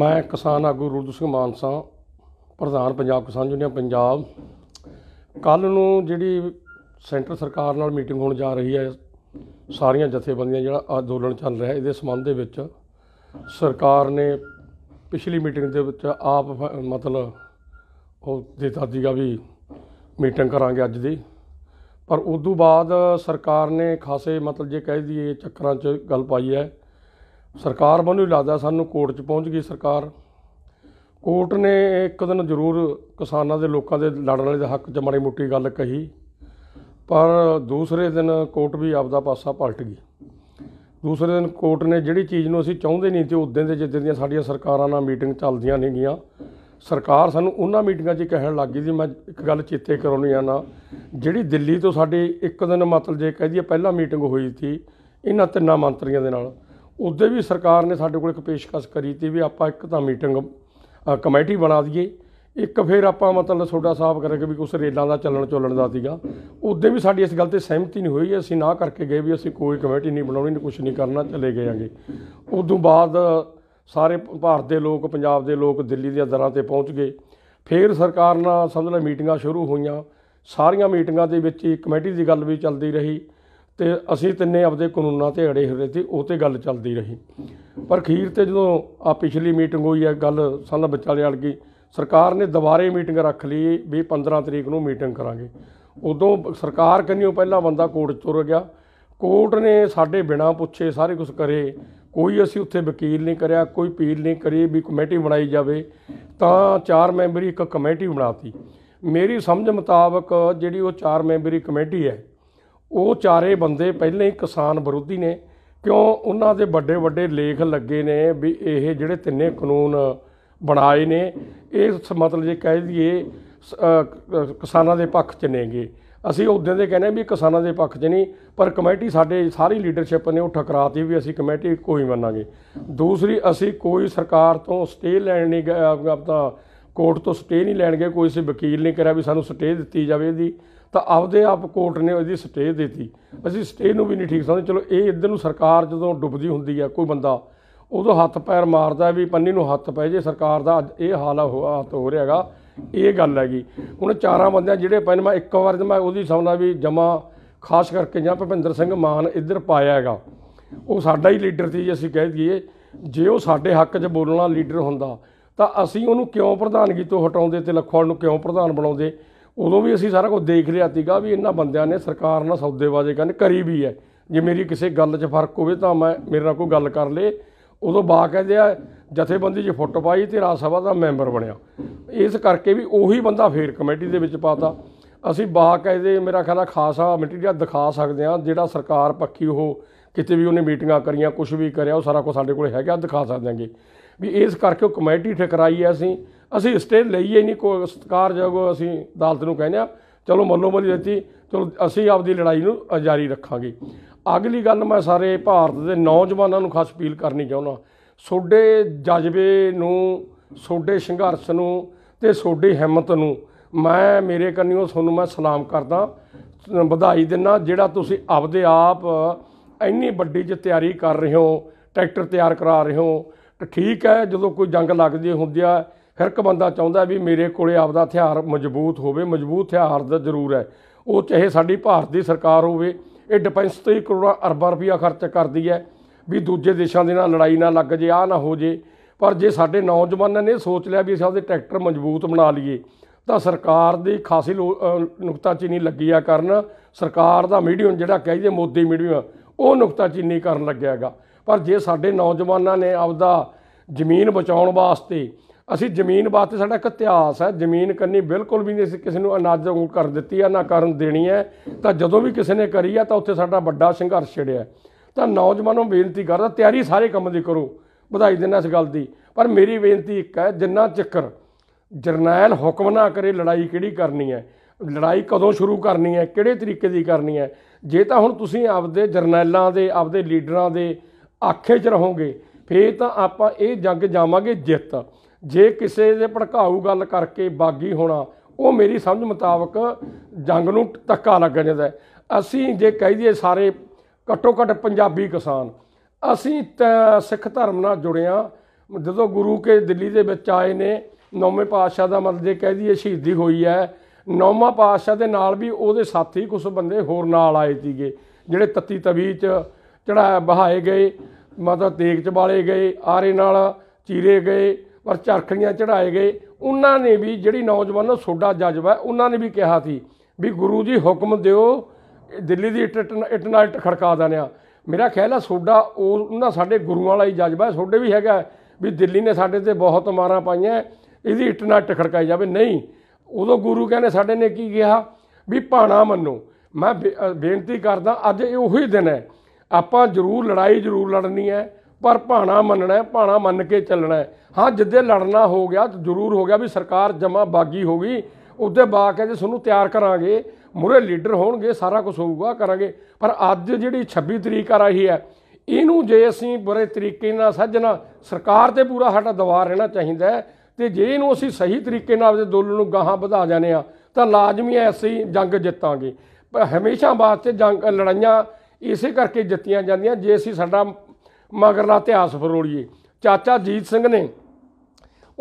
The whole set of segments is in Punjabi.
ਮੈਂ ਕਿਸਾਨ ਆਗੂ ਰੂਦ ਸਿੰਘ ਮਾਨਸਾ ਪ੍ਰਧਾਨ ਪੰਜਾਬ ਕਿਸਾਨ ਯੂਨੀਅਨ ਪੰਜਾਬ ਕੱਲ ਨੂੰ ਜਿਹੜੀ ਸੈਂਟਰ ਸਰਕਾਰ ਨਾਲ ਮੀਟਿੰਗ ਹੋਣ ਜਾ ਰਹੀ ਹੈ ਸਾਰੀਆਂ ਜਥੇਬੰਦੀਆਂ ਜਿਹੜਾ ਅੰਦੋਲਨ ਚੱਲ ਰਿਹਾ ਇਹਦੇ ਸੰਬੰਧ ਦੇ ਵਿੱਚ ਸਰਕਾਰ ਨੇ ਪਿਛਲੀ ਮੀਟਿੰਗ ਦੇ ਵਿੱਚ ਆਪ ਮਤਲਬ ਉਹ ਦਿੱਤਾ ਸੀਗਾ ਵੀ ਮੀਟਿੰਗ ਕਰਾਂਗੇ ਅੱਜ ਦੀ ਪਰ ਉਸ ਤੋਂ ਬਾਅਦ ਸਰਕਾਰ ਨੇ ਖਾਸੇ ਮਤਲਬ ਜੇ ਕਹਿ ਦਈਏ ਚੱਕਰਾਂ 'ਚ ਗੱਲ ਪਾਈ ਹੈ ਸਰਕਾਰ ਮੈਨੂੰ ਲੱਗਦਾ ਸਾਨੂੰ ਕੋਰਟ 'ਚ ਪਹੁੰਚ ਗਈ ਸਰਕਾਰ ਕੋਰਟ ਨੇ ਇੱਕ ਦਿਨ ਜ਼ਰੂਰ ਕਿਸਾਨਾਂ ਦੇ ਲੋਕਾਂ ਦੇ ਲੜਨ ਵਾਲੇ ਦੇ ਹੱਕ 'ਚ ਮਾੜੀ ਮੋਟੀ ਗੱਲ ਕਹੀ ਪਰ ਦੂਸਰੇ ਦਿਨ ਕੋਰਟ ਵੀ ਆਪਦਾ ਪਾਸਾ ਪਲਟ ਗਈ ਦੂਸਰੇ ਦਿਨ ਕੋਰਟ ਨੇ ਜਿਹੜੀ ਚੀਜ਼ ਨੂੰ ਅਸੀਂ ਚਾਹੁੰਦੇ ਨਹੀਂ ਤੇ ਉਦੋਂ ਦੇ ਜਿੱਦਾਂ ਦੀਆਂ ਸਾਡੀਆਂ ਸਰਕਾਰਾਂ ਨਾਲ ਮੀਟਿੰਗ ਚੱਲਦੀਆਂ ਨੇਗੀਆਂ ਸਰਕਾਰ ਸਾਨੂੰ ਉਹਨਾਂ ਮੀਟਿੰਗਾਂ 'ਚ ਕਹਿਣ ਲੱਗ ਗਈ ਸੀ ਮੈਂ ਇੱਕ ਗੱਲ ਚੇਤੇ ਕਰਾਉਣੀ ਆ ਨਾ ਜਿਹੜੀ ਦਿੱਲੀ ਤੋਂ ਸਾਡੇ ਇੱਕ ਦਿਨ ਮਤਲਬ ਜੇ ਕਹਦੀ ਦਈਏ ਪਹਿਲਾ ਮੀਟਿੰਗ ਹੋਈ ਸੀ ਇਹਨਾਂ ਤਿੰਨਾਂ ਮੰਤਰੀਆਂ ਦੇ ਨਾਲ ਉਦੋਂ ਵੀ ਸਰਕਾਰ ਨੇ ਸਾਡੇ ਕੋਲ ਇੱਕ ਪੇਸ਼ਕਸ਼ ਕਰੀ ਤੀ ਵੀ ਆਪਾਂ ਇੱਕ ਤਾਂ ਮੀਟਿੰਗ ਕਮੇਟੀ ਬਣਾ ਦਈਏ ਇੱਕ ਫਿਰ ਆਪਾਂ ਮਤਲਬ ਛੋਟਾ ਸਾਫ ਕਰਕੇ ਵੀ ਕੁਝ ਰੇਲਾਂ ਦਾ ਚੱਲਣ ਚੋਲਣ ਦਾ ਸੀਗਾ ਉਦੋਂ ਵੀ ਸਾਡੀ ਇਸ ਗੱਲ ਤੇ ਸਹਿਮਤੀ ਨਹੀਂ ਹੋਈ ਅਸੀਂ ਨਾ ਕਰਕੇ ਗਏ ਵੀ ਅਸੀਂ ਕੋਈ ਕਮੇਟੀ ਨਹੀਂ ਬਣਾਉਣੀ ਨਹੀਂ ਕੁਝ ਨਹੀਂ ਕਰਨਾ ਚਲੇ ਗਏ ਆਂਗੇ ਉਦੋਂ ਬਾਅਦ ਸਾਰੇ ਭਾਰਤ ਦੇ ਲੋਕ ਪੰਜਾਬ ਦੇ ਲੋਕ ਦਿੱਲੀ ਦੀਆਂ ਦਰਾਂ ਤੇ ਪਹੁੰਚ ਗਏ ਫਿਰ ਸਰਕਾਰ ਨਾਲ ਸਮਝ ਲੈ ਮੀਟਿੰਗਾਂ ਸ਼ੁਰੂ ਹੋਈਆਂ ਸਾਰੀਆਂ ਮੀਟਿੰਗਾਂ ਦੇ ਵਿੱਚ ਹੀ ਕਮੇਟੀ ਦੀ ਗੱਲ ਵੀ ਚੱਲਦੀ ਰਹੀ ਤੇ ਅਸੀਂ ਤਿੰਨੇ ਆਪਦੇ ਕਾਨੂੰਨਾਂ ਤੇ ਅੜੇ ਹੋਏ ਸੀ ਉਹ ਤੇ ਗੱਲ ਚੱਲਦੀ ਰਹੀ ਪਰ ਅਖੀਰ ਤੇ ਜਦੋਂ ਆ ਪਿਛਲੀ ਮੀਟਿੰਗ ਹੋਈ ਆ ਗੱਲ ਸਾਲਾ ਵਿਚਾਲੇ ਅੜ ਗਈ ਸਰਕਾਰ ਨੇ ਦੁਬਾਰੇ ਮੀਟਿੰਗ ਰੱਖ ਲਈ ਵੀ 15 ਤਰੀਕ ਨੂੰ ਮੀਟਿੰਗ ਕਰਾਂਗੇ ਉਦੋਂ ਸਰਕਾਰ ਕੰਨਿਓ ਪਹਿਲਾ ਬੰਦਾ ਕੋਰਟ ਤੁਰ ਗਿਆ ਕੋਰਟ ਨੇ ਸਾਡੇ ਬਿਨਾ ਪੁੱਛੇ ਸਾਰੇ ਕੁਝ ਕਰੇ ਕੋਈ ਅਸੀਂ ਉੱਥੇ ਵਕੀਲ ਨਹੀਂ ਕਰਿਆ ਕੋਈ ਪੀਲ ਨਹੀਂ ਕਰੀ ਵੀ ਕਮੇਟੀ ਬਣਾਈ ਜਾਵੇ ਤਾਂ ਚਾਰ ਮੈਂਬਰੀ ਇੱਕ ਕਮੇਟੀ ਬਣਾਤੀ ਮੇਰੀ ਸਮਝ ਮੁਤਾਬਕ ਜਿਹੜੀ ਉਹ ਚਾਰ ਮੈਂਬਰੀ ਕਮੇਟੀ ਹੈ ਉਹ ਚਾਰੇ ਬੰਦੇ ਪਹਿਲਾਂ ਹੀ ਕਿਸਾਨ ਵਿਰੋਧੀ ਨੇ ਕਿਉਂ ਉਹਨਾਂ ਦੇ ਵੱਡੇ ਵੱਡੇ ਲੇਖ ਲੱਗੇ ਨੇ ਵੀ ਇਹ ਜਿਹੜੇ ਤਿੰਨੇ ਕਾਨੂੰਨ ਬਣਾਏ ਨੇ ਇਹ ਮਤਲਬ ਜੇ ਕਹਿ ਲਈਏ ਕਿਸਾਨਾਂ ਦੇ ਪੱਖ 'ਚ ਨੇਗੇ ਅਸੀਂ ਉਹਦੇ ਦੇ ਕਹਿੰਦੇ ਵੀ ਕਿਸਾਨਾਂ ਦੇ ਪੱਖ 'ਚ ਨਹੀਂ ਪਰ ਕਮੇਟੀ ਸਾਡੇ ਸਾਰੀ ਲੀਡਰਸ਼ਿਪ ਨੇ ਉਹ ਠਕਰਾਤੀ ਵੀ ਅਸੀਂ ਕਮੇਟੀ ਕੋਈ ਮੰਨਾਂਗੇ ਦੂਸਰੀ ਅਸੀਂ ਕੋਈ ਸਰਕਾਰ ਤੋਂ ਸਟੇ ਲੈਣ ਨਹੀਂ ਆਪਣਾ ਕੋਰਟ ਤੋਂ ਸਟੇ ਨਹੀਂ ਲੈਣਗੇ ਕੋਈ ਸੀ ਵਕੀਲ ਨਹੀਂ ਕਰਿਆ ਵੀ ਸਾਨੂੰ ਸਟੇ ਦਿੱਤੀ ਜਾਵੇ ਇਹਦੀ ਤਾਂ ਆਪਦੇ ਆਪ ਕੋਰਟ ਨੇ ਉਹਦੀ ਸਟੇ ਦਿੱਤੀ ਅਸੀਂ ਸਟੇ ਨੂੰ ਵੀ ਨਹੀਂ ਠੀਕ ਸਮਝਦੇ ਚਲੋ ਇਹ ਇੱਧਰ ਨੂੰ ਸਰਕਾਰ ਜਦੋਂ ਡੁੱਬਦੀ ਹੁੰਦੀ ਆ ਕੋਈ ਬੰਦਾ ਉਦੋਂ ਹੱਥ ਪੈਰ ਮਾਰਦਾ ਵੀ ਪੰਨੀ ਨੂੰ ਹੱਥ ਪੈ ਜੇ ਸਰਕਾਰ ਦਾ ਇਹ ਹਾਲ ਹਾਤ ਹੋ ਰਿਹਾ ਹੈਗਾ ਇਹ ਗੱਲ ਹੈਗੀ ਹੁਣ ਚਾਰਾਂ ਬੰਦਿਆਂ ਜਿਹੜੇ ਪੈਨ ਮੈਂ ਇੱਕ ਵਾਰ ਮੈਂ ਉਹਦੀ ਸਮਝਦਾ ਵੀ ਜਮਾ ਖਾਸ ਕਰਕੇ ਜਾਂ ਭਪਿੰਦਰ ਸਿੰਘ ਮਾਨ ਇੱਧਰ ਪਾਇਆ ਹੈਗਾ ਉਹ ਸਾਡਾ ਹੀ ਲੀਡਰ ਸੀ ਅਸੀਂ ਕਹਿ ਦਈਏ ਜੇ ਉਹ ਸਾਡੇ ਹੱਕ 'ਚ ਬੋਲਣਾ ਲੀਡਰ ਹੁੰਦਾ ਤਾਂ ਅਸੀਂ ਉਹਨੂੰ ਕਿਉਂ ਪ੍ਰਧਾਨਗੀ ਤੋਂ ਹਟਾਉਂਦੇ ਤੇ ਲਖਵਾਲ ਨੂੰ ਕਿਉਂ ਪ੍ਰਧਾਨ ਬਣਾਉਂਦੇ ਉਦੋਂ ਵੀ ਅਸੀਂ ਸਾਰਾ ਕੁਝ ਦੇਖ ਲਿਆ ਸੀਗਾ ਵੀ ਇਹਨਾਂ ਬੰਦਿਆਂ ਨੇ ਸਰਕਾਰ ਨਾਲ ਸੌਦੇਬਾਜ਼ੀ ਕਰਨ ਕਰੀ ਵੀ ਹੈ ਜੇ ਮੇਰੀ ਕਿਸੇ ਗੱਲ 'ਚ ਫਰਕ ਹੋਵੇ ਤਾਂ ਮੈਂ ਮੇਰੇ ਨਾਲ ਕੋਈ ਗੱਲ ਕਰ ਲੇ ਉਦੋਂ ਬਾ ਕਹਿੰਦੇ ਆ ਜਥੇਬੰਦੀ 'ਚ ਫੁੱਟ ਪਾਈ ਤੇ ਰਾਜ ਸਭਾ ਦਾ ਮੈਂਬਰ ਬਣਿਆ ਇਸ ਕਰਕੇ ਵੀ ਉਹੀ ਬੰਦਾ ਫੇਰ ਕਮੇਟੀ ਦੇ ਵਿੱਚ ਪਾਤਾ ਅਸੀਂ ਬਾ ਕਹਿੰਦੇ ਮੇਰਾ ਖਿਆਲ ਆ ਖਾਸਾ ਮਟੀਰੀਅਲ ਦਿਖਾ ਸਕਦੇ ਆ ਜਿਹੜਾ ਸਰਕਾਰ ਪੱਖੀ ਉਹ ਕਿਤੇ ਵੀ ਉਹਨੇ ਮੀਟਿੰਗਾਂ ਕਰੀਆਂ ਕੁਝ ਵੀ ਕਰਿਆ ਉਹ ਸਾਰਾ ਕੁਝ ਸਾਡੇ ਕੋਲ ਹੈਗਾ ਦਿਖਾ ਸਕਦੇ ਆਂਗੇ ਵੀ ਇਸ ਕਰਕੇ ਉਹ ਕਮੇਟੀ ਠਕਰਾਈ ਐ ਅਸੀਂ ਅਸੀਂ ਸਟੇ ਲਈਏ ਨਹੀਂ ਕੋਈ ਸਤਕਾਰ ਜਾਗੋ ਅਸੀਂ ਅਦਾਲਤ ਨੂੰ ਕਹਿੰਦੇ ਆ ਚਲੋ ਮੱਲੋ ਮਲੀ ਦਿੱਤੀ ਚਲੋ ਅਸੀਂ ਆਪਦੀ ਲੜਾਈ ਨੂੰ ਜਾਰੀ ਰੱਖਾਂਗੇ ਅਗਲੀ ਗੱਲ ਮੈਂ ਸਾਰੇ ਭਾਰਤ ਦੇ ਨੌਜਵਾਨਾਂ ਨੂੰ ਖਾਸ ਅਪੀਲ ਕਰਨੀ ਚਾਹੁੰਦਾ ਸੋਡੇ ਜਜ਼ਬੇ ਨੂੰ ਸੋਡੇ ਸੰਘਰਸ਼ ਨੂੰ ਤੇ ਸੋਡੀ ਹਿੰਮਤ ਨੂੰ ਮੈਂ ਮੇਰੇ ਕੰਨਿਓ ਤੁਹਾਨੂੰ ਮੈਂ ਸਲਾਮ ਕਰਦਾ ਵਧਾਈ ਦਿੰਨਾ ਜਿਹੜਾ ਤੁਸੀਂ ਆਪਦੇ ਆਪ ਇੰਨੀ ਵੱਡੀ ਜਿ ਤਿਆਰੀ ਕਰ ਰਹੇ ਹੋ ਟਰੈਕਟਰ ਤਿਆਰ ਕਰਾ ਰਹੇ ਹੋ ਤਾਂ ਠੀਕ ਹੈ ਜਦੋਂ ਕੋਈ ਜੰਗ ਲੱਗਦੀ ਹੁੰਦੀ ਆ ਹਰ ਇੱਕ ਬੰਦਾ ਚਾਹੁੰਦਾ ਵੀ ਮੇਰੇ ਕੋਲੇ ਆਪਦਾ ਹਥਿਆਰ ਮਜ਼ਬੂਤ ਹੋਵੇ ਮਜ਼ਬੂਤ ਹਥਿਆਰ ਦਾ ਜ਼ਰੂਰ ਹੈ ਉਹ ਚਾਹੇ ਸਾਡੀ ਭਾਰਤ ਦੀ ਸਰਕਾਰ ਹੋਵੇ ਇਹ ਡਿਫੈਂਸ ਤੇ ਕਰੋੜਾਂ ਅਰਬਾਂ ਰੁਪਈਆ ਖਰਚ ਕਰਦੀ ਹੈ ਵੀ ਦੂਜੇ ਦੇਸ਼ਾਂ ਦੇ ਨਾਲ ਲੜਾਈ ਨਾ ਲੱਗ ਜੇ ਆ ਨਾ ਹੋ ਜੇ ਪਰ ਜੇ ਸਾਡੇ ਨੌਜਵਾਨਾਂ ਨੇ ਸੋਚ ਲਿਆ ਵੀ ਅਸੀਂ ਆਪਦੇ ਟਰੈਕਟਰ ਮਜ਼ਬੂਤ ਬਣਾ ਲਈਏ ਤਾਂ ਸਰਕਾਰ ਦੀ ਖਾਸੀ ਚੀਨੀ ਲੱਗੀ ਆ ਕਰਨ ਸਰਕਾਰ ਦਾ ਮੀਡੀਅਮ ਜਿਹੜਾ ਕਹਿੰਦੇ ਮੋਦੀ ਮੀਡੀਅਮ ਉਹ ਚੀਨੀ ਕਰਨ ਲੱਗਿਆਗਾ ਪਰ ਜੇ ਸਾਡੇ ਨੌਜਵਾਨਾਂ ਨੇ ਆਪਦਾ ਜ਼ਮੀਨ ਬਚਾਉਣ ਵਾਸਤੇ ਅਸੀਂ ਜ਼ਮੀਨ ਵਾਸਤੇ ਸਾਡਾ ਇੱਕ ਇਤਿਹਾਸ ਹੈ ਜ਼ਮੀਨ ਕੰਨੀ ਬਿਲਕੁਲ ਵੀ ਨਹੀਂ ਅਸੀਂ ਕਿਸੇ ਨੂੰ ਅਨਾਜ ਕਰ ਦਿੱਤੀ ਆ ਨਾ ਕਰਨ ਦੇਣੀ ਹੈ ਤਾਂ ਜਦੋਂ ਵੀ ਕਿਸੇ ਨੇ ਕਰੀ ਆ ਤਾਂ ਉੱਥੇ ਸਾਡਾ ਵੱਡਾ ਸੰਘਰਸ਼ ਛਿੜਿਆ ਤਾਂ ਨੌਜਵਾਨੋਂ ਬੇਨਤੀ ਕਰਦਾ ਤਿਆਰੀ ਸਾਰੇ ਕੰਮ ਦੀ ਕਰੋ ਵਧਾਈ ਦਿੰਦਾ ਇਸ ਗੱਲ ਦੀ ਪਰ ਮੇਰੀ ਬੇਨਤੀ ਇੱਕ ਹੈ ਜਿੰਨਾ ਚੱਕਰ ਜਰਨੈਲ ਹੁਕਮ ਨਾ ਕਰੇ ਲੜਾਈ ਕਿਹੜੀ ਕਰਨੀ ਹੈ ਲੜਾਈ ਕਦੋਂ ਸ਼ੁਰੂ ਕਰਨੀ ਹੈ ਕਿਹੜੇ ਤਰੀਕੇ ਦੀ ਕਰਨੀ ਹੈ ਜੇ ਤਾਂ ਹੁਣ ਤੁਸੀਂ ਆਪਦੇ ਜਰਨੈਲਾਂ ਦੇ ਆਪਦੇ ਲੀਡਰਾਂ ਦੇ ਆਖੇ 'ਚ ਰਹੋਗੇ ਫੇਰ ਤਾਂ ਆਪਾਂ ਇਹ ਜੰਗ ਜਾਵਾਂਗੇ ਜਿੱਤ ਜੇ ਕਿਸੇ ਦੇ ਭੜਕਾਊ ਗੱਲ ਕਰਕੇ ਬਾਗੀ ਹੋਣਾ ਉਹ ਮੇਰੀ ਸਮਝ ਮੁਤਾਬਕ ਜੰਗ ਨੂੰ ਧੱਕਾ ਲੱਗ ਜਾਂਦਾ ਅਸੀਂ ਜੇ ਕਹਿ ਦਈਏ ਸਾਰੇ ਘੱਟੋ ਘੱਟ ਪੰਜਾਬੀ ਕਿਸਾਨ ਅਸੀਂ ਸਿੱਖ ਧਰਮ ਨਾਲ ਜੁੜਿਆ ਜਦੋਂ ਗੁਰੂ ਕੇ ਦਿੱਲੀ ਦੇ ਵਿੱਚ ਆਏ ਨੇ ਨੌਵੇਂ ਪਾਤਸ਼ਾਹ ਦਾ ਮਤਲਬ ਜੇ ਕਹਿ ਦਈਏ ਸ਼ਹੀਦੀ ਹੋਈ ਹੈ ਨੌਵਾਂ ਪਾਤਸ਼ਾਹ ਦੇ ਨਾਲ ਵੀ ਉਹਦੇ ਸਾਥੀ ਕੁਝ ਬੰਦੇ ਹੋਰ ਨਾਲ ਆਏ ਸੀਗੇ ਜਿਹੜੇ ਤੱਤੀ ਤਵੀ ਚ ਚੜਾ ਬਹਾਏ ਗਏ ਮਤਲਬ ਤੇਗ ਚ ਬਾਲੇ ਗਏ ਆਰੇ ਨਾਲ ਚੀਰੇ ਗਏ ਪਰ ਚਰਖੜੀਆਂ ਚੜਾਏ ਗਏ ਉਹਨਾਂ ਨੇ ਵੀ ਜਿਹੜੀ ਨੂੰ ਸੋਡਾ ਜਜ਼ਬਾ ਉਹਨਾਂ ਨੇ ਵੀ ਕਿਹਾ ਸੀ ਵੀ ਗੁਰੂ ਜੀ ਹੁਕਮ ਦਿਓ ਦਿੱਲੀ ਦੀ ਇਟ ਨਾਲ ਖੜਕਾ ਦਾਨਿਆ ਮੇਰਾ ਖਿਆਲ ਹੈ ਸੋਡਾ ਉਹਨਾਂ ਸਾਡੇ ਗੁਰੂਆਂ ਵਾਲਾ ਹੀ ਜਜ਼ਬਾ ਹੈ ਸੋਡੇ ਵੀ ਹੈਗਾ ਵੀ ਦਿੱਲੀ ਨੇ ਸਾਡੇ ਤੇ ਬਹੁਤ ਮਾਰਾਂ ਪਾਈਆਂ ਇਹਦੀ ਇੱਟ ਨਾਲ ਖੜਕਾਈ ਜਾਵੇ ਨਹੀਂ ਉਦੋਂ ਗੁਰੂ ਕਹਿੰਦੇ ਸਾਡੇ ਨੇ ਕੀ ਕਿਹਾ ਵੀ ਪਾਣਾ ਮੰਨੋ ਮੈਂ ਬੇਨਤੀ ਕਰਦਾ ਅੱਜ ਇਹ ਉਹੀ ਦਿਨ ਹੈ ਆਪਾਂ ਜ਼ਰੂਰ ਲੜਾਈ ਜ਼ਰੂਰ ਲੜਨੀ ਹੈ ਪਰ ਭਾਣਾ ਮੰਨਣਾ ਹੈ ਭਾਣਾ ਮੰਨ ਕੇ ਚੱਲਣਾ ਹੈ ਹਾਂ ਜਿੱਦੇ ਲੜਨਾ ਹੋ ਗਿਆ ਜ਼ਰੂਰ ਹੋ ਗਿਆ ਵੀ ਸਰਕਾਰ ਜਮਾ ਬਾਗੀ ਹੋ ਗਈ ਉਹਦੇ ਬਾਅਦ ਹੈ ਜੇ ਤੁਹਾਨੂੰ ਤਿਆਰ ਕਰਾਂਗੇ ਮੁਰੇ ਲੀਡਰ ਹੋਣਗੇ ਸਾਰਾ ਕੁਝ ਹੋਊਗਾ ਕਰਾਂਗੇ ਪਰ ਅੱਜ ਜਿਹੜੀ 26 ਤਰੀਕ ਆ ਰਹੀ ਹੈ ਇਹਨੂੰ ਜੇ ਅਸੀਂ ਬੁਰੇ ਤਰੀਕੇ ਨਾਲ ਸੱਜਣਾ ਸਰਕਾਰ ਤੇ ਪੂਰਾ ਸਾਡਾ ਦਵਾਰ ਰਹਿਣਾ ਚਾਹੀਦਾ ਤੇ ਜੇ ਇਹਨੂੰ ਅਸੀਂ ਸਹੀ ਤਰੀਕੇ ਨਾਲ ਆਪਣੇ ਅੰਦੋਲਨ ਨੂੰ ਗਾਹਾਂ ਵਧਾ ਜਾਣੇ ਆ ਤਾਂ ਲਾਜ਼ਮੀ ਐ ਅਸੀਂ ਜੰਗ ਜਿੱਤਾਂਗੇ ਪਰ ਹਮੇਸ਼ਾ ਬਾਅਦ ਤੇ ਜੰਗ ਲੜਾਈਆਂ ਇਸੇ ਕਰਕੇ ਜਿੱਤੀਆਂ ਜਾਂਦੀਆਂ ਜੇ ਅਸੀਂ ਸਾਡਾ ਮਗਰਲਾ ਇਤਿਹਾਸ ਫਰੋਲੀਏ ਚਾਚਾ ਜੀਤ ਸਿੰਘ ਨੇ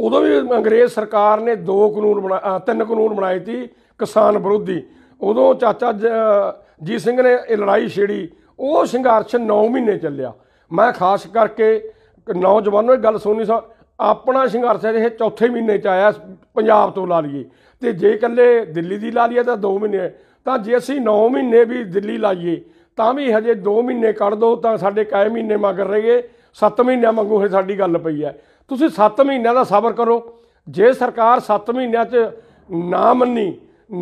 ਉਦੋਂ ਵੀ ਅੰਗਰੇਜ਼ ਸਰਕਾਰ ਨੇ ਦੋ ਕਾਨੂੰਨ ਬਣਾ ਤਿੰਨ ਕਾਨੂੰਨ ਬਣਾਏ ਸੀ ਕਿਸਾਨ ਵਿਰੋਧੀ ਉਦੋਂ ਚਾਚਾ ਜੀਤ ਸਿੰਘ ਨੇ ਇਹ ਲੜਾਈ ਛੇੜੀ ਉਹ ਸੰਘਰਸ਼ 9 ਮਹੀਨੇ ਚੱਲਿਆ ਮੈਂ ਖਾਸ ਕਰਕੇ ਨੌਜਵਾਨੋ ਇਹ ਗੱਲ ਸੁਣੀ ਸਾਂ ਆਪਣਾ ਸੰਘਰਸ਼ ਇਹ ਚੌਥੇ ਮਹੀਨੇ ਚ ਆਇਆ ਪੰਜਾਬ ਤੋਂ ਲਾ ਲਈਏ ਤੇ ਜੇ ਇਕੱਲੇ ਦਿੱਲੀ ਦੀ ਲਾ ਲਈਏ ਤਾਂ 2 ਮਹੀਨੇ ਤਾਂ ਜੇ ਅਸੀਂ 9 ਮਹੀਨੇ ਵੀ ਦਿੱਲੀ ਲਾਈਏ ਤਾਂ ਵੀ ਹਜੇ 2 ਮਹੀਨੇ ਕੱਢ ਦੋ ਤਾਂ ਸਾਡੇ ਕਾਇ ਮਹੀਨੇ ਮਗਰ ਰਹੇ 7 ਮਹੀਨਿਆਂ ਵਾਂਗੂ ਹੈ ਸਾਡੀ ਗੱਲ ਪਈ ਹੈ ਤੁਸੀਂ 7 ਮਹੀਨਿਆਂ ਦਾ ਸਬਰ ਕਰੋ ਜੇ ਸਰਕਾਰ 7 ਮਹੀਨਿਆਂ 'ਚ ਨਾ ਮੰਨੀ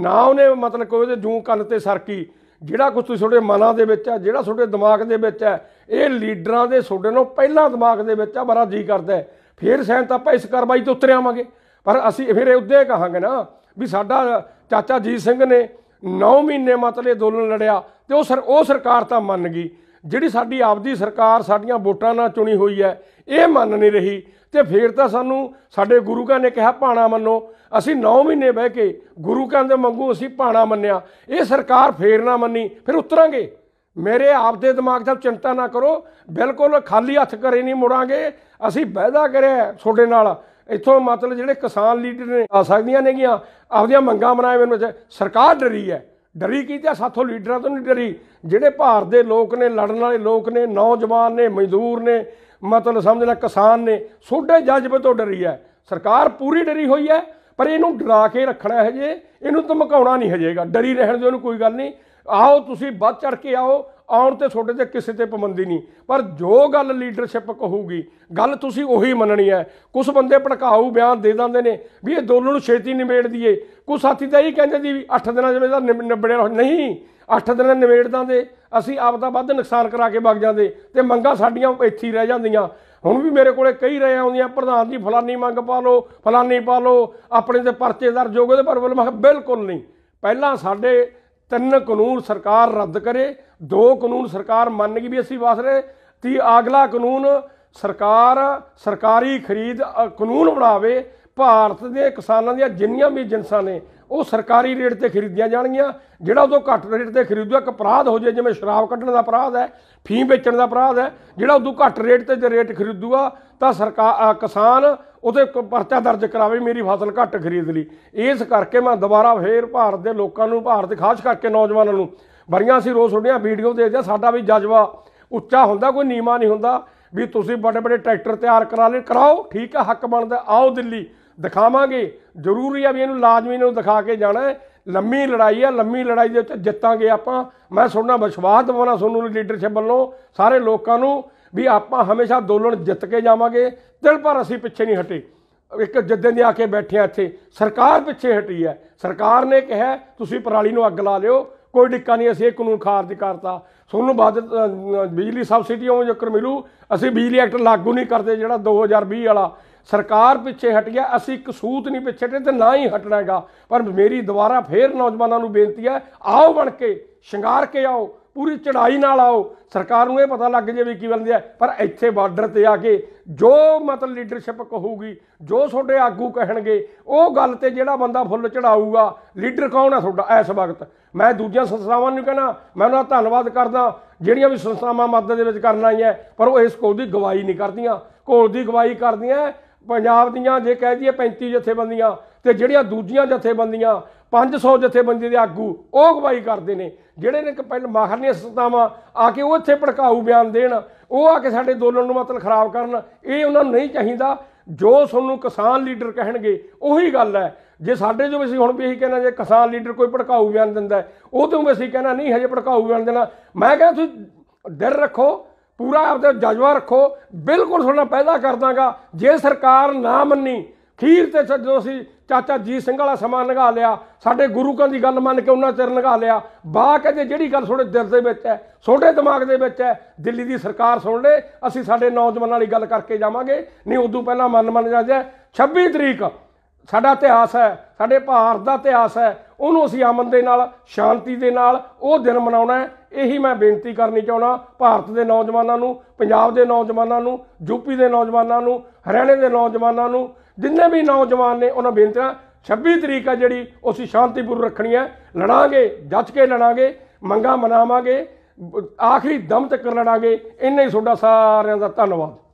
ਨਾ ਉਹਨੇ ਮਤਲਬ ਕੋਈ ਉਹਦੇ ਜੂੰ ਕੰਨ ਤੇ ਸਰਕੀ ਜਿਹੜਾ ਕੁਝ ਤੁਸੀਂ ਤੁਹਾਡੇ ਮਨਾਂ ਦੇ ਵਿੱਚ ਹੈ ਜਿਹੜਾ ਤੁਹਾਡੇ ਦਿਮਾਗ ਦੇ ਵਿੱਚ ਹੈ ਇਹ ਲੀਡਰਾਂ ਦੇ ਤੁਹਾਡੇ ਨੂੰ ਪਹਿਲਾਂ ਦਿਮਾਗ ਦੇ ਵਿੱਚ ਆ ਬੜਾ ਜੀ ਕਰਦਾ ਫੇਰ ਸੈਂਤ ਆਪਾਂ ਇਸ ਕਾਰਵਾਈ ਤੋਂ ਉਤਰ ਆਵਾਂਗੇ ਪਰ ਅਸੀਂ ਫਿਰ ਉੱਦੇ ਕਹਾਂਗੇ ਨਾ ਵੀ ਸਾਡਾ ਚਾਚਾ ਜੀਤ ਸਿੰਘ ਨੇ 9 ਮਹੀਨੇ ਮਤਲੇ ਦੋਲਨ ਲੜਿਆ ਤੇ ਉਹ ਸਰ ਉਹ ਸਰਕਾਰ ਤਾਂ ਮੰਨ ਗਈ ਜਿਹੜੀ ਸਾਡੀ ਆਪਦੀ ਸਰਕਾਰ ਸਾਡੀਆਂ ਵੋਟਾਂ ਨਾਲ ਚੁਣੀ ਹੋਈ ਹੈ ਇਹ ਮੰਨ ਨਹੀਂ ਰਹੀ ਤੇ ਫੇਰ ਤਾਂ ਸਾਨੂੰ ਸਾਡੇ ਗੁਰੂ ਘਰ ਨੇ ਕਿਹਾ ਪਾਣਾ ਮੰਨੋ ਅਸੀਂ 9 ਮਹੀਨੇ ਬਹਿ ਕੇ ਗੁਰੂ ਘਰ ਦੇ ਮੰਗੂ ਅਸੀਂ ਪਾਣਾ ਮੰਨਿਆ ਇਹ ਸਰਕਾਰ ਫੇਰ ਨਾ ਮੰਨੀ ਫਿਰ ਉਤਰਾਂਗੇ ਮੇਰੇ ਆਪ ਦੇ ਦਿਮਾਗ 'ਚ ਚਿੰਤਾ ਨਾ ਕਰੋ ਬਿਲਕੁਲ ਖਾਲੀ ਹੱਥ ਕਰੇ ਨਹੀਂ ਮੁੜਾਂਗੇ ਅਸੀਂ ਵਾਅਦਾ ਕਰਿਆ ਤੁਹਾਡੇ ਨਾਲ ਇੱਥੋਂ ਮਤਲਬ ਜਿਹੜੇ ਕਿਸਾਨ ਲੀਡਰ ਨੇ ਆ ਸਕਦੀਆਂ ਨੇਗੀਆਂ ਆਪਦੀਆਂ ਮੰਗਾਂ ਬਣਾਏ ਮੈਨੂੰ ਸਰਕਾਰ ਡਰੀ ਹੈ ਡਰੀ ਕੀ ਤੇ ਸਾਥੋਂ ਲੀਡਰਾਂ ਤੋਂ ਨਹੀਂ ਡਰੀ ਜਿਹੜੇ ਭਾਰਤ ਦੇ ਲੋਕ ਨੇ ਲੜਨ ਵਾਲੇ ਲੋਕ ਨੇ ਨੌਜਵਾਨ ਨੇ ਮਜ਼ਦੂਰ ਨੇ ਮਤਲਬ ਸਮਝ ਲੈ ਕਿਸਾਨ ਨੇ ਸੋਡੇ ਜਜ਼ਬੇ ਤੋਂ ਡਰੀ ਹੈ ਸਰਕਾਰ ਪੂਰੀ ਡਰੀ ਹੋਈ ਹੈ ਪਰ ਇਹਨੂੰ ਡਰਾ ਕੇ ਰੱਖਣਾ ਹੈ ਜੇ ਇਹਨੂੰ ਧਮਕਾਉਣਾ ਨਹੀਂ ਹਜੇਗਾ ਡਰੀ ਰਹਿਣ ਦਿਓ ਇਹਨੂੰ ਕੋਈ ਗੱਲ ਨਹੀਂ ਆਓ ਤੁਸੀਂ ਵੱਧ ਚੜ ਕੇ ਆਓ ਆਉਣ ਤੇ ਤੁਹਾਡੇ ਤੇ ਕਿਸੇ ਤੇ ਪਾਬੰਦੀ ਨਹੀਂ ਪਰ ਜੋ ਗੱਲ ਲੀਡਰਸ਼ਿਪ ਕਹੂਗੀ ਗੱਲ ਤੁਸੀਂ ਉਹੀ ਮੰਨਣੀ ਹੈ ਕੁਝ ਬੰਦੇ ਭੜਕਾਊ ਬਿਆਨ ਦੇ ਦਿੰਦੇ ਨੇ ਵੀ ਇਹ ਦੋਨੋਂ ਨੂੰ ਛੇਤੀ ਨਿਬੇੜ ਦਈਏ ਕੁਝ ਸਾਥੀ ਤਾਂ ਇਹ ਕਹਿੰਦੇ ਦੀ 8 ਦਿਨਾਂ ਜਿਵੇਂ ਦਾ ਨਿਬੜਿਆ ਨਹੀਂ 8 ਦਿਨਾਂ ਨਿਬੇੜ ਦਾਂਦੇ ਅਸੀਂ ਆਪ ਦਾ ਵੱਧ ਨੁਕਸਾਨ ਕਰਾ ਕੇ ਵਗ ਜਾਂਦੇ ਤੇ ਮੰਗਾ ਸਾਡੀਆਂ ਇੱਥੇ ਹੀ ਰਹਿ ਜਾਂਦੀਆਂ ਹੁਣ ਵੀ ਮੇਰੇ ਕੋਲੇ ਕਈ ਰਹਿ ਆਉਂਦੀਆਂ ਪ੍ਰਧਾਨ ਜੀ ਫਲਾਨੀ ਮੰਗ ਪਾ ਲਓ ਫਲਾਨੀ ਪਾ ਲਓ ਆਪਣੇ ਤੇ ਪਰਚੇ ਦਰਜ ਦੇ ਤੇ ਪਰ ਬਿਲਕੁਲ ਨਹੀਂ ਪਹਿਲਾਂ ਸਾਡੇ ਤਿੰਨ ਕਾਨੂੰਨ ਸਰਕਾਰ ਰੱਦ ਕਰੇ ਦੋ ਕਾਨੂੰਨ ਸਰਕਾਰ ਮੰਨ ਗਈ ਵੀ ਅਸੀਂ ਵਸ ਰਹੇ ਤੀ ਆਗਲਾ ਕਾਨੂੰਨ ਸਰਕਾਰ ਸਰਕਾਰੀ ਖਰੀਦ ਕਾਨੂੰਨ ਬਣਾਵੇ ਭਾਰਤ ਦੇ ਕਿਸਾਨਾਂ ਦੀਆਂ ਜਿੰਨੀਆਂ ਵੀ ਜਿੰਸਾਂ ਨੇ ਉਹ ਸਰਕਾਰੀ ਰੇਟ ਤੇ ਖਰੀਦੀਆਂ ਜਾਣਗੀਆਂ ਜਿਹੜਾ ਉਦੋਂ ਘੱਟ ਰੇਟ ਤੇ ਖਰੀਦੂਆ ਇੱਕ ਅਪਰਾਧ ਹੋ ਜੇ ਜਿਵੇਂ ਸ਼ਰਾਬ ਕੱਢਣ ਦਾ ਅਪਰਾਧ ਹੈ ਫੀਮ ਵੇਚਣ ਦਾ ਅਪਰਾਧ ਹੈ ਜਿਹੜਾ ਉਦੋਂ ਘੱਟ ਰੇਟ ਤੇ ਜੇ ਰੇਟ ਖਰੀਦੂਆ ਤਾਂ ਸਰਕਾਰ ਕਿਸਾਨ ਉਹਦੇ ਪਰਚਾ ਦਰਜ ਕਰਾਵੇ ਮੇਰੀ ਫਸਲ ਘੱਟ ਖਰੀਦ ਲਈ ਇਸ ਕਰਕੇ ਮੈਂ ਦੁਬਾਰਾ ਫੇਰ ਭਾਰਤ ਦੇ ਲੋਕਾਂ ਨੂੰ ਭਾਰਤ ਖਾਸ ਕਰਕੇ ਨੌਜਵਾਨਾਂ ਨੂੰ ਬੜੀਆਂ ਸੀ ਰੋਸ ਸੁਣੀਆਂ ਵੀਡੀਓ ਦੇਖਦੇ ਸਾਡਾ ਵੀ ਜਜ਼ਬਾ ਉੱਚਾ ਹੁੰਦਾ ਕੋਈ ਨੀਮਾ ਨਹੀਂ ਹੁੰਦਾ ਵੀ ਤੁਸੀਂ ਵੱਡੇ ਵੱਡੇ ਟਰੈਕਟਰ ਤਿਆਰ ਕਰਾ ਲੈ ਕਰਾਓ ਠੀਕ ਹੈ ਹੱਕ ਬਣਦਾ ਆਓ ਦਿੱਲੀ ਦਿਖਾਵਾਂਗੇ ਜ਼ਰੂਰੀ ਆ ਵੀ ਇਹਨੂੰ ਲਾਜ਼ਮੀ ਨੂੰ ਦਿਖਾ ਕੇ ਜਾਣਾ ਹੈ ਲੰਮੀ ਲੜਾਈ ਆ ਲੰਮੀ ਲੜਾਈ ਦੇ ਵਿੱਚ ਜਿੱਤਾਂਗੇ ਆਪਾਂ ਮੈਂ ਤੁਹਾਡਾ ਵਿਸ਼ਵਾਸ ਦਵਾਉਣਾ ਤੁਹਾਨੂੰ ਲੀਡਰਸ਼ਿਪ ਵੱਲੋਂ ਸਾਰੇ ਲੋਕਾਂ ਨੂੰ ਵੀ ਆਪਾਂ ਹਮੇਸ਼ਾ ਅੰਦੋਲਨ ਜਿੱਤ ਕੇ ਜਾਵਾਂਗੇ ਦਿਲ ਪਰ ਅਸੀਂ ਪਿੱਛੇ ਨਹੀਂ ਹਟੇ ਇੱਕ ਜਿੱਦਣ ਦੇ ਆ ਕੇ ਬੈਠਿਆ ਇੱਥੇ ਸਰਕਾਰ ਪਿੱਛੇ ਹਟੀ ਹੈ ਸਰਕਾਰ ਨੇ ਕਿਹਾ ਤੁਸੀਂ ਪਰਾਲੀ ਨੂੰ ਅੱਗ ਲਾ ਲਿਓ ਕੋਈ ਡਿੱਕਾ ਨਹੀਂ ਅਸੀਂ ਇਹ ਕਾਨੂੰਨ ਖਾਰਜ ਕਰਤਾ ਤੁਹਾਨੂੰ ਬਾਅਦ ਬਿਜਲੀ ਸਬਸਿਡੀ ਉਹ ਜੋ ਮਿਲੂ ਅਸੀਂ ਬਿਜਲੀ ਐਕਟ ਲਾਗੂ ਨਹੀਂ ਕਰਦੇ ਜਿਹੜਾ 2020 ਵਾਲਾ ਸਰਕਾਰ ਪਿੱਛੇ ਹਟ ਗਿਆ ਅਸੀਂ ਕਸੂਤ ਨਹੀਂ ਪਿੱਛੇ ਤੇ ਨਾ ਹੀ ਹਟਣਾ ਹੈਗਾ ਪਰ ਮੇਰੀ ਦੁਬਾਰਾ ਫੇਰ ਨੌਜਵਾਨਾਂ ਨੂੰ ਬੇਨਤੀ ਹੈ ਆਓ ਬਣ ਕੇ ਸ਼ਿੰਗਾਰ ਕੇ ਆਓ ਪੂਰੀ ਚੜਾਈ ਨਾਲ ਆਓ ਸਰਕਾਰ ਨੂੰ ਇਹ ਪਤਾ ਲੱਗ ਵੀ ਕੀ ਬਣਦੀ ਹੈ ਪਰ ਇੱਥੇ ਬਾਰਡਰ ਤੇ ਆ ਕੇ ਜੋ ਮਤਲਬ ਲੀਡਰਸ਼ਿਪ ਕਹੂਗੀ ਜੋ ਤੁਹਾਡੇ ਆਗੂ ਕਹਿਣਗੇ ਉਹ ਗੱਲ ਤੇ ਜਿਹੜਾ ਬੰਦਾ ਫੁੱਲ ਚੜਾਊਗਾ ਲੀਡਰ ਕੌਣ ਹੈ ਤੁਹਾਡਾ ਇਸ ਵਕਤ ਮੈਂ ਦੂਜੀਆਂ ਸੰਸਥਾਵਾਂ ਨੂੰ ਕਹਿਣਾ ਮੈਂ ਉਹਨਾਂ ਦਾ ਧੰਨਵਾਦ ਕਰਦਾ ਜਿਹੜੀਆਂ ਵੀ ਸੰਸਥਾਵਾਂ ਮਦਦ ਦੇ ਵਿੱਚ ਕਰਨ ਆਈਆਂ ਪਰ ਉਹ ਇਸ ਕੋਲ ਦੀ ਗਵਾਹੀ ਨਹੀਂ ਕਰਦੀਆਂ ਕੋਲ ਦੀ ਗਵਾਹੀ ਕਰਦੀਆਂ ਪੰਜਾਬ ਦੀਆਂ ਜੇ ਕਹਿ ਦਈਏ 35 ਜਥੇਬੰਦੀਆਂ ਤੇ ਜਿਹੜੀਆਂ ਦੂਜੀਆਂ ਜਥੇਬੰਦੀਆਂ 500 ਜਥੇਬੰਦੀ ਦੇ ਆਗੂ ਉਹ ਅਗਵਾਈ ਕਰਦੇ ਨੇ ਜਿਹੜੇ ਨੇ ਮਾਹਰ ਮਾਖਰਨੀਆਂ ਸਤਾਵਾ ਆ ਕੇ ਉਹ ਇੱਥੇ ਭੜਕਾਊ ਬਿਆਨ ਦੇਣ ਉਹ ਆ ਕੇ ਸਾਡੇ ਦੋਲਨ ਨੂੰ ਮਤਲਬ ਖਰਾਬ ਕਰਨ ਇਹ ਉਹਨਾਂ ਨੂੰ ਨਹੀਂ ਚਾਹੀਦਾ ਜੋ ਸਾਨੂੰ ਕਿਸਾਨ ਲੀਡਰ ਕਹਿਣਗੇ ਉਹੀ ਗੱਲ ਹੈ ਜੇ ਸਾਡੇ ਜੋ ਅਸੀਂ ਹੁਣ ਵੀ ਇਹੀ ਕਹਿੰਦਾ ਜੇ ਕਿਸਾਨ ਲੀਡਰ ਕੋਈ ਭੜਕਾਊ ਬਿਆਨ ਦਿੰਦਾ ਉਹ ਤੋਂ ਵੀ ਅਸੀਂ ਕਹਿੰਦਾ ਨਹੀਂ ਹਜੇ ਭੜਕਾਊ ਬਿਆਨ ਦੇਣਾ ਮੈਂ ਕਹਿੰਦਾ ਤੁਸੀਂ ਡਰ ਰੱਖੋ ਪੂਰਾ ਆਪਦੇ ਜਜ਼ਬਾ ਰੱਖੋ ਬਿਲਕੁਲ ਤੁਹਾਡਾ ਪੈਦਾ ਕਰ ਦਾਂਗਾ ਜੇ ਸਰਕਾਰ ਨਾ ਮੰਨੀ ਖੀਰ ਤੇ ਜਦੋਂ ਅਸੀਂ ਚਾਚਾ ਜੀ ਸਿੰਘ ਵਾਲਾ ਸਮਾਂ ਲਗਾ ਲਿਆ ਸਾਡੇ ਗੁਰੂ ਕਾਂ ਦੀ ਗੱਲ ਮੰਨ ਕੇ ਉਹਨਾਂ ਚਿਰ ਲਗਾ ਲਿਆ ਬਾ ਕਹਿੰਦੇ ਜਿਹੜੀ ਗੱਲ ਤੁਹਾਡੇ ਦਿਲ ਦੇ ਵਿੱਚ ਹੈ ਛੋਟੇ ਦਿਮਾਗ ਦੇ ਵਿੱਚ ਹੈ ਦਿੱਲੀ ਦੀ ਸਰਕਾਰ ਸੁਣ ਲੇ ਅਸੀਂ ਸਾਡੇ ਨੌਜਵਾਨਾਂ ਵਾਲੀ ਗੱਲ ਕਰਕੇ ਜਾਵਾਂਗੇ ਨਹੀਂ ਉਦੋਂ ਪਹਿਲਾਂ ਮੰਨ ਮੰਨ ਜਾਂਦੇ 26 ਤਰੀਕ ਸਾਡਾ ਇਤਿਹਾਸ ਹੈ ਸਾਡੇ ਭਾਰਤ ਦਾ ਇਤਿਹਾਸ ਹੈ ਉਹਨੂੰ ਅਸੀਂ ਅਮਨ ਦੇ ਨਾਲ ਸ਼ਾਂਤੀ ਦੇ ਨਾਲ ਉਹ ਦਿਨ ਮਨਾਉਣਾ ਹੈ ਇਹੀ ਮੈਂ ਬੇਨਤੀ ਕਰਨੀ ਚਾਹਣਾ ਭਾਰਤ ਦੇ ਨੌਜਵਾਨਾਂ ਨੂੰ ਪੰਜਾਬ ਦੇ ਨੌਜਵਾਨਾਂ ਨੂੰ ਯੂਪੀ ਦੇ ਨੌਜਵਾਨਾਂ ਨੂੰ ਹਰਿਆਣੇ ਦੇ ਨੌਜਵਾਨਾਂ ਨੂੰ ਜਿੰਨੇ ਵੀ ਨੌਜਵਾਨ ਨੇ ਉਹਨਾਂ ਬੇਨਤੀਆਂ 26 ਤਰੀਕ ਆ ਜਿਹੜੀ ਅਸੀਂ ਸ਼ਾਂਤੀਪੂਰ ਰੱਖਣੀ ਹੈ ਲੜਾਂਗੇ ਜੱਜ ਕੇ ਲੜਾਂਗੇ ਮੰਗਾ ਮਨਾਵਾਂਗੇ ਆਖਰੀ ਦਮ ਤੱਕ ਲੜਾਂਗੇ ਇੰਨੇ ਹੀ ਤੁਹਾਡਾ ਸਾਰਿਆਂ ਦਾ ਧੰਨਵਾਦ